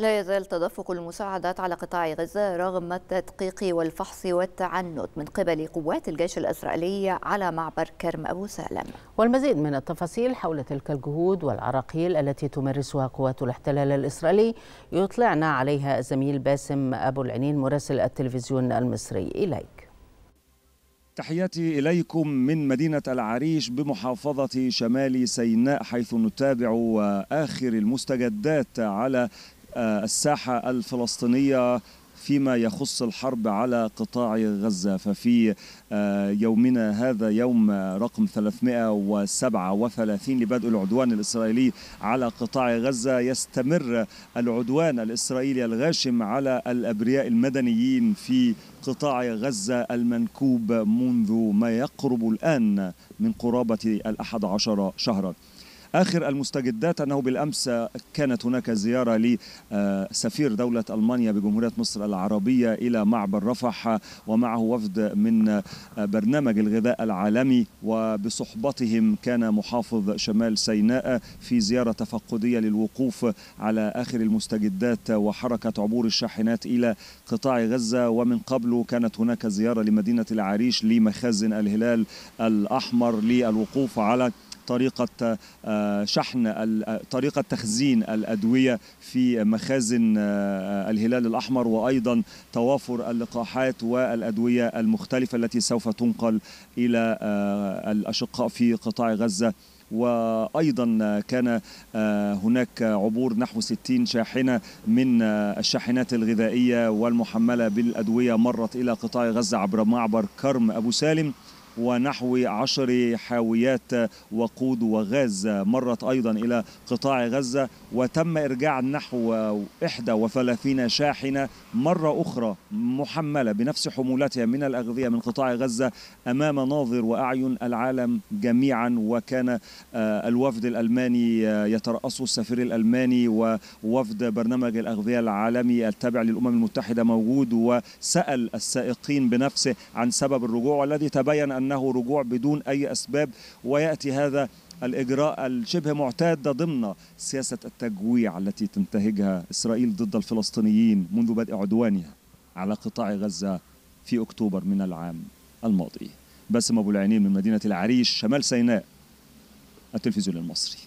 لا يزال تدفق المساعدات على قطاع غزة رغم التدقيق والفحص والتعنت من قبل قوات الجيش الإسرائيلي على معبر كرم أبو سالم والمزيد من التفاصيل حول تلك الجهود والعراقيل التي تمارسها قوات الاحتلال الإسرائيلي يطلعنا عليها الزميل باسم أبو العنين مراسل التلفزيون المصري إليك تحياتي إليكم من مدينة العريش بمحافظة شمال سيناء حيث نتابع آخر المستجدات على آه، الساحة الفلسطينية فيما يخص الحرب على قطاع غزة ففي آه، يومنا هذا يوم رقم 337 لبدء العدوان الإسرائيلي على قطاع غزة يستمر العدوان الإسرائيلي الغاشم على الأبرياء المدنيين في قطاع غزة المنكوب منذ ما يقرب الآن من قرابة الأحد عشر شهرا آخر المستجدات أنه بالأمس كانت هناك زيارة لسفير دولة ألمانيا بجمهورية مصر العربية إلى معبر رفح ومعه وفد من برنامج الغذاء العالمي وبصحبتهم كان محافظ شمال سيناء في زيارة تفقدية للوقوف على آخر المستجدات وحركة عبور الشاحنات إلى قطاع غزة ومن قبل كانت هناك زيارة لمدينة العريش لمخازن الهلال الأحمر للوقوف على طريقه آه، شحن آه، طريقه تخزين الادويه في مخازن آه، الهلال الاحمر وايضا توافر اللقاحات والادويه المختلفه التي سوف تنقل الى الاشقاء في قطاع غزه وايضا كان هناك عبور نحو 60 شاحنه من الشاحنات الغذائيه والمحمله بالادويه مرت الى قطاع غزه عبر معبر كرم ابو سالم ونحو عشر حاويات وقود وغاز مرت أيضا إلى قطاع غزة وتم إرجاع نحو 31 شاحنة مرة أخرى محملة بنفس حمولتها من الأغذية من قطاع غزة أمام ناظر وأعين العالم جميعا وكان آه، الوفد الألماني آه، يترأسه السفير الألماني ووفد برنامج الأغذية العالمي التابع للأمم المتحدة موجود وسأل السائقين بنفسه عن سبب الرجوع والذي تبين أن أنه رجوع بدون أي أسباب ويأتي هذا الإجراء الشبه معتاد ضمن سياسة التجويع التي تنتهجها إسرائيل ضد الفلسطينيين منذ بدء عدوانها على قطاع غزة في أكتوبر من العام الماضي باسم أبو العينين من مدينة العريش شمال سيناء التلفزيون المصري